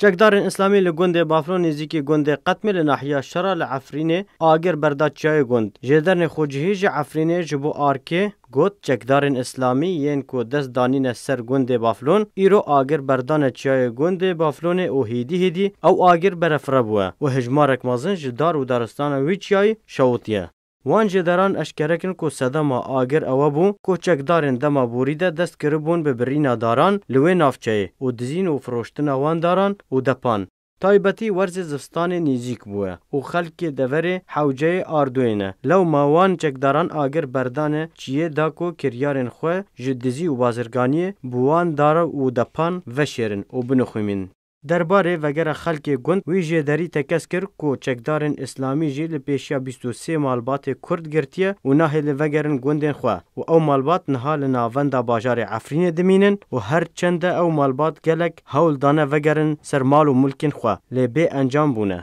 Çekdarên İslamî li gundê Bafron nêzîkî gundê Qetmê li nahiya şera li Efrînê agir berda çiyayê gund. Jêdernê xwecihî ji Efrînê ji bo arkê got çekdarên İslamî yên ku dest danîne ser gundê Baflon, îro agir berdane çiyayê gundê Baflonê û hêdî hêdî ew agir berefirabûye û hejmarek mezin ji dar û daristana wî çiyayê şewitiye. وان جه دران اشکرکن کو صدما آگر اوه بو کوچکدارن دما بوریده دست کربون به برینا داران لوی نافچه او دزین او فروشتن وان داران او دپان تایبەتی وەرزی زستانی نزیک بووە و خەلکی دەverê حوجەیە ئاردوێنە لەو ماوان چەکداران ئاگر بەردانە چیە داکۆ کریارên xwe ji dizî û bazirganiyê buwan dara û depan veşêrin û binixwîmin. Derbarê vegera xelkê gund wî jê derî tekez kir ku çekdarên Îslamî jî li pêşiya bîst û sê malbatê Kurd girtiye û nahê li vegerin gundên xwe û ew malbat niha li navenda bajarê Efrînê dimînin û her çende ew malbat gelek hewl dane vegerin ser mal û mulkên xwe lê bê encam bûne.